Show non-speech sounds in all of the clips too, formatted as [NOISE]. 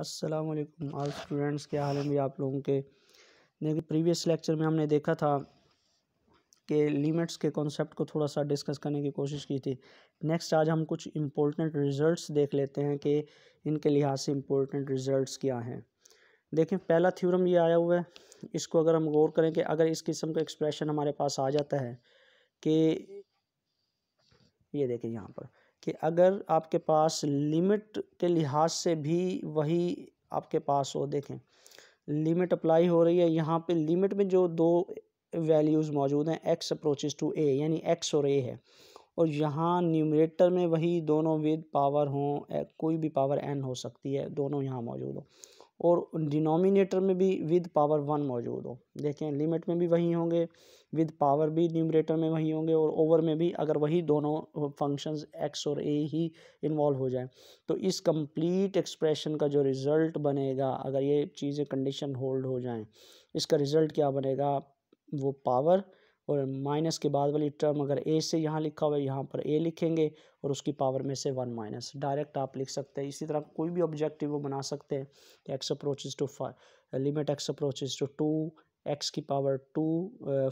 Aslam all students क्या हाल है मेरे आप लोगों के देखिए प्रीवियस लेक्चर में हमने देखा था कि लिमिट्स के कॉन्सेप्ट को थोड़ा सा डिस्कस करने की कोशिश की थी नेक्स्ट आज हम कुछ इम्पोर्टेंट रिजल्ट्स देख लेते हैं कि इनके लिहाज से इम्पोर्टेंट रिजल्ट्स क्या हैं देखें पहला थ्योरम ये आया हुआ है इसको अगर हम गौर करें कि अगर इस किस्म का एक्सप्रेशन हमारे पास आ जाता है कि ये देखें यहाँ पर कि अगर आपके पास लिमिट के लिहाज से भी वही आपके पास हो देखें लिमिट अप्लाई हो रही है यहाँ पे लिमिट में जो दो वैल्यूज़ मौजूद हैं एक्स अप्रोचेस टू ए यानी एक्स और ए है और यहाँ न्यूमरेटर में वही दोनों विद पावर हों कोई भी पावर एन हो सकती है दोनों यहाँ मौजूद हों और डिनोमिनेटर में भी विद पावर वन मौजूद हो देखें लिमिट में भी वही होंगे विद पावर भी न्यूमरेटर में वही होंगे और ओवर में भी अगर वही दोनों फंक्शंस एक्स और ए ही इन्वॉल्व हो जाए तो इस कंप्लीट एक्सप्रेशन का जो रिज़ल्ट बनेगा अगर ये चीज़ें कंडीशन होल्ड हो जाएं इसका रिज़ल्ट क्या बनेगा वो पावर और माइनस के बाद वाली टर्म अगर ए से यहाँ लिखा हुआ है यहाँ पर ए लिखेंगे और उसकी पावर में से वन माइनस डायरेक्ट आप लिख सकते हैं इसी तरह कोई भी ऑब्जेक्टिव वो बना सकते हैं कि x approaches to five limit x approaches to two x की power two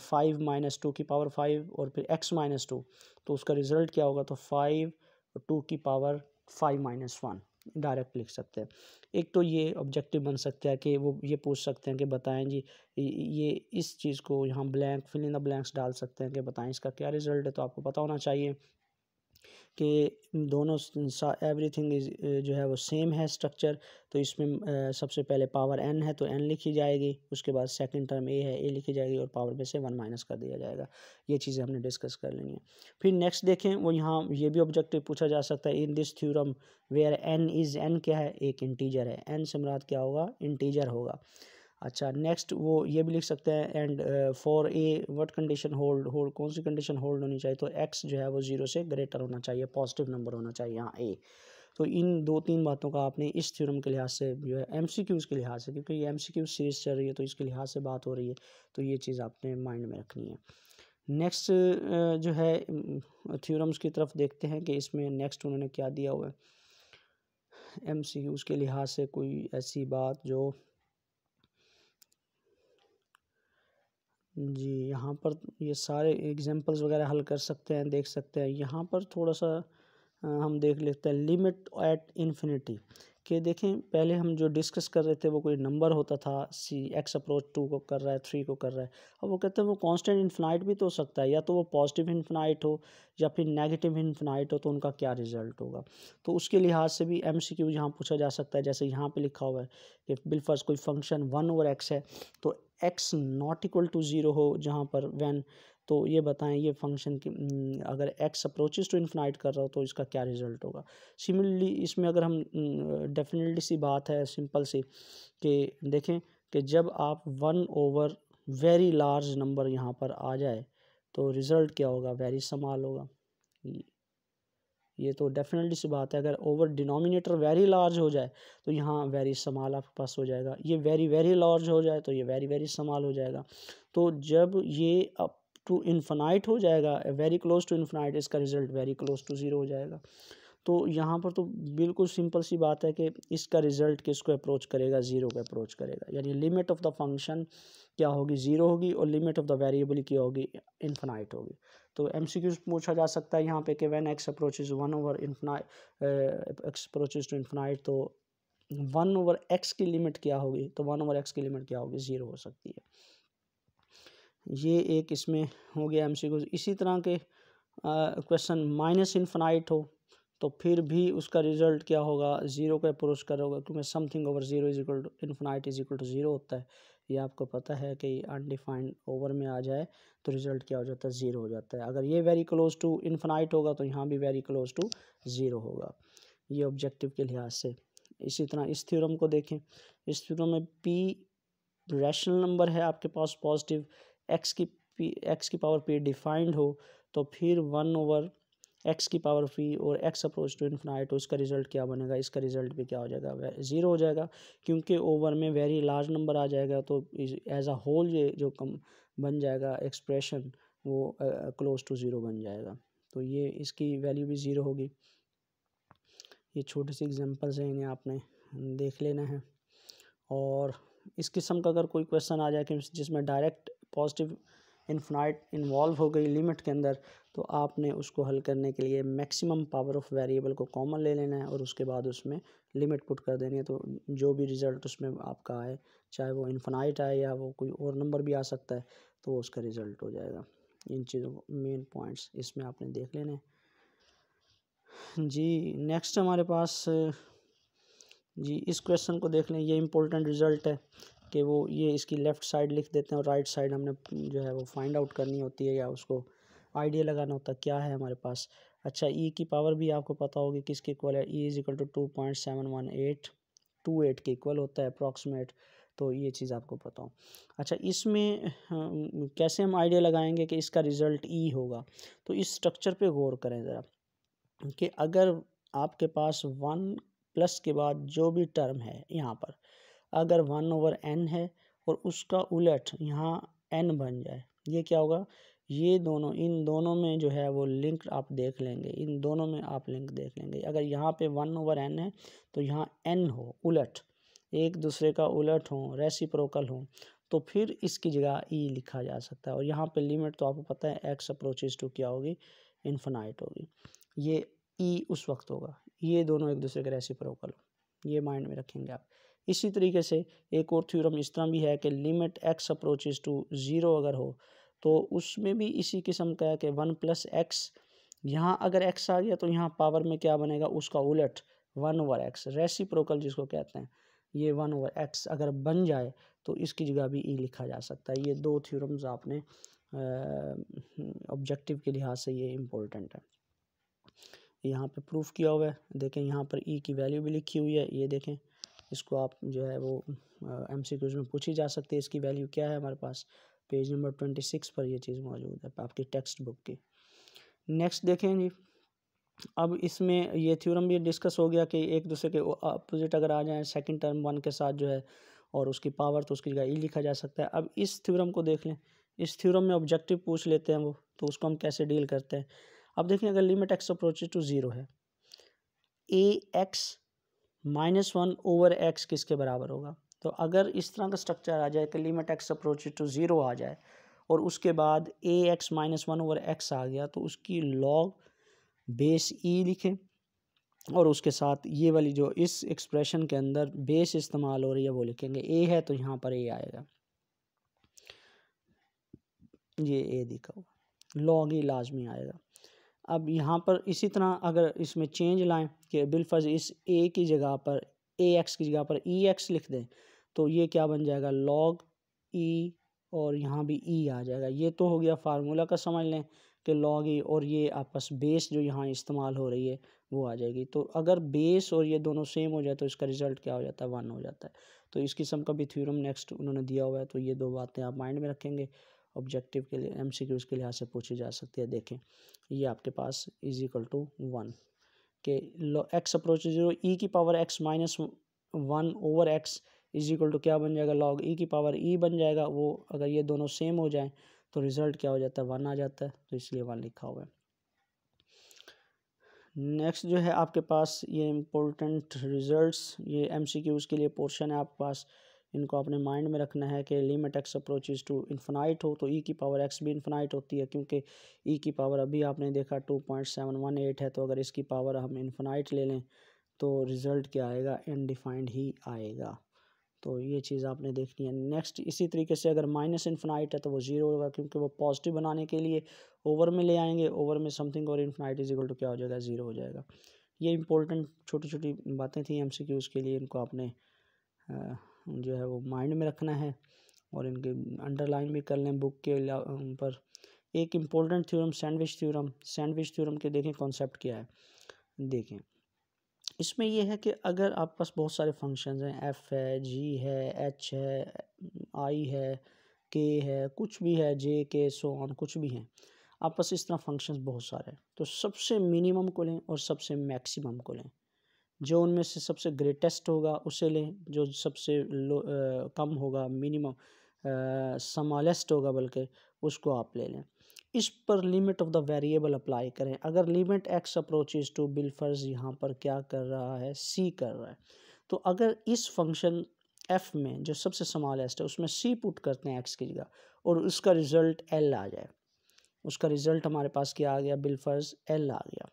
five minus two की पावर फाइव और फिर एक्स माइनस टू तो उसका रिजल्ट क्या होगा तो फाइव टू की power five minus one direct लिख सकते हैं एक तो ये ऑब्जेक्टिव बन सकता है कि वो ये पूछ सकते हैं कि बताएं जी ये इस चीज़ को यहाँ blank fill in the blanks डाल सकते हैं कि बताएं इसका क्या रिज़ल्ट है तो आपको पता होना चाहिए कि दोनों एवरीथिंग इज़ जो है वो सेम है स्ट्रक्चर तो इसमें सबसे पहले पावर एन है तो एन लिखी जाएगी उसके बाद सेकंड टर्म ए है ए लिखी जाएगी और पावर में से वन माइनस कर दिया जाएगा ये चीज़ें हमने डिस्कस कर लेनी है फिर नेक्स्ट देखें वो यहाँ ये भी ऑब्जेक्टिव पूछा जा सकता है in this theorem where n is n क्या है एक इंटीजर है एन से मुराद क्या होगा इंटीजर होगा अच्छा नेक्स्ट वो ये भी लिख सकते हैं and for a what condition hold hold कौन सी कंडीशन होल्ड होनी चाहिए तो एक्स जो है वो ज़ीरो से ग्रेटर होना चाहिए पॉजिटिव नंबर होना चाहिए यहाँ ए तो इन दो तीन बातों का आपने इस थ्योरम के लिहाज से जो है एम सी क्यूज़ के लिहाज से क्योंकि ये एम सी क्यूज सीरीज चल रही है तो इसके लिहाज से बात हो रही है तो ये चीज़ आपने माइंड में रखनी है नेक्स्ट uh, जो है थ्योरम्स uh, की तरफ देखते हैं कि इसमें नेक्स्ट उन्होंने क्या दिया हुआ है एम सी क्यूज़ के लिहाज से कोई ऐसी बात जो जी यहाँ पर ये सारे एग्जांपल्स वगैरह हल कर सकते हैं देख सकते हैं यहाँ पर थोड़ा सा हम देख लेते हैं लिमिट एट इन्फिनिटी कि देखें पहले हम जो डिस्कस कर रहे थे वो कोई नंबर होता था सी एक्स अप्रोच टू को कर रहा है थ्री को कर रहा है अब वो कहते हैं वो कांस्टेंट इन्फिनाइट भी तो हो सकता है या तो वो पॉजिटिव इन्फिनाइट हो या फिर नेगेटिव इन्फिनाइट हो तो उनका क्या रिजल्ट होगा तो उसके लिहाज से भी एम सी क्यू यहाँ पूछा जा सकता है जैसे यहाँ पर लिखा हुआ है कि बिलफर्स कोई फंक्शन वन ओवर एक्स है तो x not equal to zero हो जहाँ पर वैन तो ये बताएं ये फंक्शन की अगर एक्स अप्रोचेज टू इन्फिनाइट कर रहा हो तो इसका क्या रिजल्ट होगा सिमिलरली इसमें अगर हम डेफिनेटली सी बात है सिंपल सी कि देखें कि जब आप one over very large number यहाँ पर आ जाए तो रिज़ल्ट क्या होगा वेरी समाल होगा ये तो डेफिनेटली सी बात है अगर ओवर डिनोमिनेटर वेरी लार्ज हो जाए तो यहाँ वेरी समाल आपके पास हो जाएगा ये वेरी वेरी लार्ज हो जाए तो ये वेरी वेरी समाल हो जाएगा तो जब ये अप टू इन्फनाइट हो जाएगा वेरी क्लोज टू इन्फनाइट इसका result very close to zero हो जाएगा तो यहाँ पर तो बिल्कुल सिंपल सी बात है कि इसका रिजल्ट किसको अप्रोच करेगा ज़ीरो को अप्रोच करेगा यानी लिमिट ऑफ़ द फंक्शन क्या होगी ज़ीरो होगी और लिमिट ऑफ़ द वेरिएबल क्या होगी इन्फनाइट होगी तो एम सी क्यूज पूछा जा सकता है यहाँ पे कि when x approaches one over infinite x approaches to infinite तो वन ओवर एक्स की लिमिट क्या होगी तो वन ओवर एक्स की लिमिट क्या होगी ज़ीरो हो सकती है ये एक इसमें हो गया एम इसी तरह के क्वेश्चन माइनस इन्फनाइट हो तो फिर भी उसका रिज़ल्ट क्या होगा ज़ीरो का अप्रोच कर होगा क्योंकि something over zero is equal to infinite is equal to zero होता है ये आपको पता है कि अनडिफाइंड ओवर में आ जाए तो रिज़ल्ट क्या हो जाता है ज़ीरो हो जाता है अगर ये वेरी क्लोज टू इन्फनाइट होगा तो यहाँ भी वेरी क्लोज टू ज़ीरो होगा ये ऑब्जेक्टिव के लिहाज से इसी तरह इस थ्योरम को देखें इस थ्योरम में पी रैशनल नंबर है आपके पास पॉजिटिव एक्स की पी एक्स की पावर पी डिफाइंड हो तो फिर वन ओवर एक्स की पावर पी और एक्स अप्रोच टू इन्फिनाइट तो रिजल्ट क्या बनेगा इसका रिजल्ट भी क्या हो जाएगा ज़ीरो हो जाएगा क्योंकि ओवर में वेरी लार्ज नंबर आ जाएगा तो एज अ होल ये जो कम बन जाएगा एक्सप्रेशन वो क्लोज टू ज़ीरो बन जाएगा तो ये इसकी वैल्यू भी ज़ीरो होगी ये छोटे से एग्जांपल्स हैं इन्हें आपने देख लेना है और इस किस्म का अगर कोई क्वेश्चन आ जाए कि जिसमें डायरेक्ट पॉजिटिव इन्फनाइट इन्वॉल्व हो गई लिमिट के अंदर तो आपने उसको हल करने के लिए मैक्सिमम पावर ऑफ वेरिएबल को कॉमन ले लेना है और उसके बाद उसमें लिमिट पुट कर देनी है तो जो भी रिज़ल्ट उसमें आपका आए चाहे वो इन्फनाइट आए या वो कोई और नंबर भी आ सकता है तो उसका रिज़ल्ट हो जाएगा इन चीज़ों को मेन पॉइंट्स इसमें आपने देख लेने जी नेक्स्ट हमारे पास जी इस क्वेश्चन को देख लें ये इम्पोर्टेंट रिज़ल्ट है कि वो ये इसकी लेफ़्ट साइड लिख देते हैं और राइट साइड हमने हम्म, जो है वो फाइंड आउट करनी होती है या उसको आइडिया लगाना होता है क्या है हमारे पास अच्छा ई e की पावर भी आपको पता होगी किसके इक्वल है e is equal to two point seven one eight two eight के इक्वल होता है अप्रॉक्सीमेट तो ये चीज़ आपको पता हो अच्छा इसमें कैसे हम आइडिया लगाएंगे कि इसका रिज़ल्ट ई e होगा तो इस स्ट्रक्चर पे गौर करें ज़रा कि अगर आपके पास वन प्लस के बाद जो भी टर्म है यहाँ पर अगर वन ओवर एन है और उसका उलट यहाँ एन बन जाए ये क्या होगा ये दोनों इन दोनों में जो है वो लिंक आप देख लेंगे इन दोनों में आप लिंक देख लेंगे अगर यहाँ पे वन ओवर एन है तो यहाँ एन हो उलट एक दूसरे का उलट हो रेसिप्रोकल हो तो फिर इसकी जगह ई लिखा जा सकता है और यहाँ पे लिमिट तो आपको पता है एक्स अप्रोचेज टू क्या होगी इन्फनाइट होगी ये ई उस वक्त होगा ये दोनों एक दूसरे के रेसिप्रोकल हो ये माइंड में रखेंगे आप इसी तरीके से एक और थ्योरम इस तरह भी है कि limit x approaches to zero अगर हो तो उसमें भी इसी किस्म का है कि वन प्लस एक्स यहाँ अगर एक्स आ गया तो यहाँ पावर में क्या बनेगा उसका उलट वन ओवर एक्स रेसिप्रोकल जिसको कहते हैं ये वन ओवर एक्स अगर बन जाए तो इसकी जगह भी ई e लिखा जा सकता है ये दो थ्योरम्स आपने ऑब्जेक्टिव के लिहाज से ये इम्पोर्टेंट है यहाँ पे प्रूफ किया हुआ है देखें यहाँ पर ई e की वैल्यू भी लिखी हुई है ये देखें इसको आप जो है वो एम सी क्यूज में पूछी जा सकती है इसकी वैल्यू क्या है हमारे पास पेज नंबर ट्वेंटी सिक्स पर ये चीज़ मौजूद है आपकी टेक्स्ट बुक की नेक्स्ट देखें जी अब इसमें ये थ्योरम भी डिस्कस हो गया कि एक दूसरे के अपोजिट अगर आ जाए सेकंड टर्म वन के साथ जो है और उसकी पावर तो उसकी जगह ई e लिखा जा सकता है अब इस थ्योरम को देख लें इस थ्योरम में ऑब्जेक्टिव पूछ लेते हैं वो तो उसको हम कैसे डील करते हैं अब देखें अगर limit x approaches to zero है a x minus one over x किसके बराबर होगा तो अगर इस तरह का स्ट्रक्चर आ जाए कि limit x approach to zero आ जाए और उसके बाद a x minus one over x आ गया तो उसकी लॉग बेस ई लिखें और उसके साथ ये वाली जो इस एक्सप्रेशन के अंदर बेस इस्तेमाल हो रही है वो लिखेंगे ए है तो यहाँ पर ए आएगा ये ए दिखा हुआ लॉग ही e लाजमी आएगा अब यहाँ पर इसी तरह अगर इसमें चेंज लाएं कि बिलफज इस ए की जगह पर ए एक्स की जगह पर ई e एक्स लिख दें तो ये क्या बन जाएगा लॉग ई e और यहाँ भी ई e आ जाएगा ये तो हो गया फार्मूला का समझ लें कि लॉग ई और ये आपस बेस जो यहाँ इस्तेमाल हो रही है वो आ जाएगी तो अगर बेस और ये दोनों सेम हो जाए तो इसका रिज़ल्ट क्या हो जाता है वन हो जाता है तो इस किस्म का भी थ्योरम नेक्स्ट उन्होंने दिया हुआ है तो ये दो बातें आप माइंड में रखेंगे ऑब्जेक्टिव के लिए एम सी क्यूज़ के लिहाज से पूछी जा सकती है देखें ये आपके पास इज इक्वल टू वन के लो एक्स अप्रोच जीरो ई की power x minus one over x is equal to क्या बन जाएगा लॉग ई e की पावर ई e बन जाएगा वो अगर ये दोनों सेम हो जाएं तो रिज़ल्ट क्या हो जाता है वन आ जाता है तो इसलिए वन लिखा हुआ है नेक्स्ट जो है आपके पास ये इम्पोर्टेंट रिजल्ट्स ये एमसीक्यूज़ के लिए पोर्शन है आपके पास इनको अपने माइंड में रखना है कि limit x approach to infinite हो तो ई की पावर एक्स भी इन्फिनाइट होती है क्योंकि ई की पावर अभी आपने देखा two point seven one eight है तो अगर इसकी पावर हम इन्फिनाइट ले लें तो रिज़ल्ट क्या आएगा इनडिफाइंड ही आएगा तो ये चीज़ आपने देखनी है नेक्स्ट इसी तरीके से अगर माइनस इन्फिनाइट है तो वो ज़ीरो होगा क्योंकि वो पॉजिटिव बनाने के लिए ओवर में ले आएंगे ओवर में समथिंग और इन्फिनाइट इज इक्वल टू क्या हो जाएगा ज़ीरो हो जाएगा ये इंपॉर्टेंट छोटी छोटी बातें थी एम के लिए इनको आपने जो है वो माइंड में रखना है और इनके अंडरलाइन भी कर लें बुक के पर एक important theorem sandwich theorem sandwich theorem के देखें कॉन्सेप्ट क्या है देखें इसमें यह है कि अगर आपके पास बहुत सारे फंक्शन हैं एफ़ है जी है एच है आई है के है कुछ भी है जे के सो ऑन कुछ भी हैं आपस इस तरह फंक्शंस बहुत सारे हैं तो सबसे मिनिमम को लें और सबसे मैक्सिमम को लें जो उनमें से सबसे ग्रेटेस्ट होगा उसे लें जो सबसे लो आ, कम होगा मिनिमम समालेस्ट होगा बल्कि उसको आप ले लें इस पर limit of the variable apply करें अगर लिमिट एक्स अप्रोचेज टू बिल फर्ज यहाँ पर क्या कर रहा है सी कर रहा है तो अगर इस फंक्शन एफ में जो सबसे समालेस्ट है उसमें सी पुट करते हैं एक्स की जगह और उसका रिज़ल्ट एल आ जाए उसका रिज़ल्ट हमारे पास क्या आ गया बिल फर्ज एल आ गया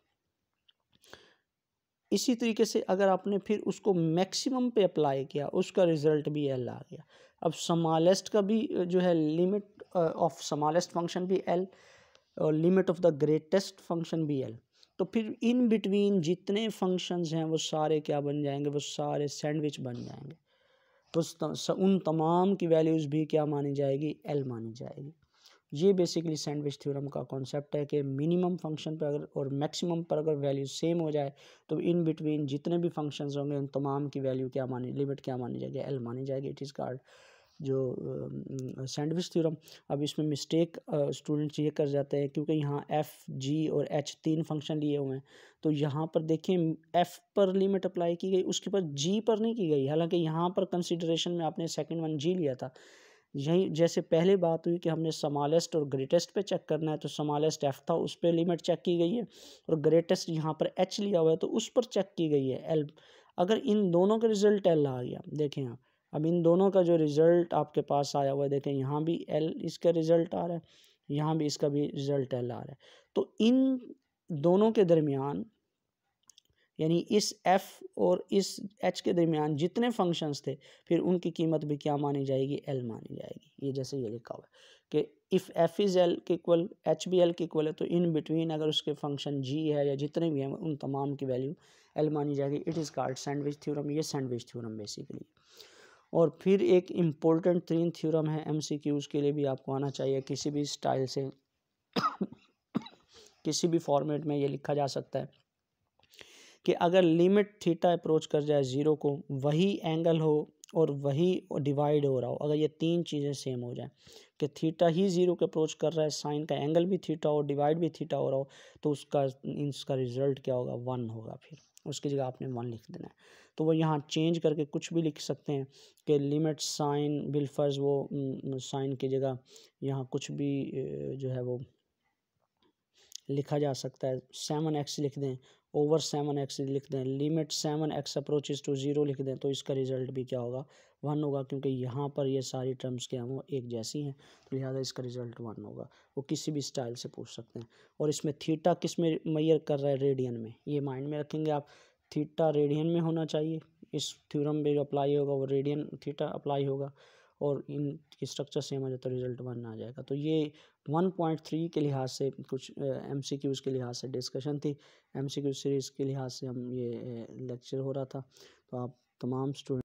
इसी तरीके से अगर आपने फिर उसको मैक्सिमम पे अप्लाई किया उसका रिज़ल्ट भी एल आ गया अब समालेस्ट का भी जो है लिमिट ऑफ समालेस्ट फंक्शन भी एल और limit of the greatest function भी एल तो फिर इन बिटवीन जितने फंक्शंस हैं वो सारे क्या बन जाएंगे वो सारे सैंडविच बन जाएंगे तो उन तमाम की वैल्यूज़ भी क्या मानी जाएगी एल मानी जाएगी ये बेसिकली सैंडविच थ्योरम का कॉन्सेप्ट है कि मिनिमम फंक्शन पर अगर और मैक्सिमम पर अगर वैल्यू सेम हो जाए तो इन बिटवीन जितने भी फंक्शंस होंगे उन तमाम की वैल्यू क्या मानी लिमिट क्या मानी जाएगी एल मानी जाएगी इट इज़ कार्ड जो सैंडविच uh, थ्योरम अब इसमें मिस्टेक स्टूडेंट्स uh, ये कर जाते हैं क्योंकि यहाँ एफ जी और एच तीन फंक्शन लिए हुए हैं तो यहाँ पर देखें एफ पर लिमिट अप्लाई की गई उसके पर जी पर नहीं की गई हालांकि यहाँ पर कंसिडरेशन में आपने सेकेंड वन जी लिया था यही जैसे पहले बात हुई कि हमने समालेस्ट और ग्रेटेस्ट पे चेक करना है तो समालेस्ट एफ था उस पर लिमिट चेक की गई है और ग्रेटेस्ट यहाँ पर एच लिया हुआ है तो उस पर चेक की गई है एल अगर इन दोनों का रिजल्ट एल आ गया देखें आप अब इन दोनों का जो रिज़ल्ट आपके पास आया हुआ है देखें यहाँ भी एल इसका रिज़ल्ट आ रहा है यहाँ भी इसका भी रिज़ल्ट एल आ रहा है तो इन दोनों के दरमियान यानी इस एफ़ और इस एच के दरमियान जितने फंक्शंस थे फिर उनकी कीमत भी क्या मानी जाएगी एल मानी जाएगी ये जैसे ये लिखा हुआ है कि इफ़ एफ़ इज़ एल के इक्वल एच भी एल के इक्वल है तो इन बिटवीन अगर उसके फंक्शन जी है या जितने भी हैं उन तमाम की वैल्यू एल मानी जाएगी it is called sandwich theorem ये सैंडविच थ्योरम बेसिकली और फिर एक इम्पोर्टेंट तीन थ्योरम है एम सी के लिए भी आपको आना चाहिए किसी भी स्टाइल से [COUGHS] किसी भी फॉर्मेट में ये लिखा जा सकता है कि अगर लिमिट थीटा अप्रोच कर जाए ज़ीरो को वही एंगल हो और वही डिवाइड हो रहा हो अगर ये तीन चीज़ें सेम हो जाए कि थीटा ही ज़ीरो के अप्रोच कर रहा है साइन का एंगल भी थीटा हो डिवाइड भी थीटा हो रहा हो तो उसका इसका रिज़ल्ट क्या होगा वन होगा फिर उसकी जगह आपने वन लिख देना है तो वो यहाँ चेंज करके कुछ भी लिख सकते हैं कि लिमिट साइन बिलफर्ज वो साइन की जगह यहाँ कुछ भी जो है वो लिखा जा सकता है सेवन एक्स लिख दें ओवर सेवन एक्स लिख दें limit seven x approaches to zero लिख दें तो इसका रिज़ल्ट भी क्या होगा वन होगा क्योंकि यहाँ पर ये सारी टर्म्स क्या हैं वो एक जैसी हैं तो लिहाजा इसका रिज़ल्ट वन होगा वो किसी भी स्टाइल से पूछ सकते हैं और इसमें थीटा किस में मैयर कर रहा है रेडियन में ये माइंड में रखेंगे आप थीटा रेडियन में होना चाहिए इस थ्योरम में जो अप्लाई होगा वो रेडियन थीटा अप्लाई होगा और इन स्ट्रक्चर से जाता तो रिजल्ट वन आ जाएगा तो ये वन पॉइंट थ्री के लिहाज से कुछ एम सी क्यूज़ के लिहाज से डिस्कशन थी एम सी क्यू सीरीज़ के लिहाज से हम ये लेक्चर हो रहा था तो आप तमाम स्टूडेंट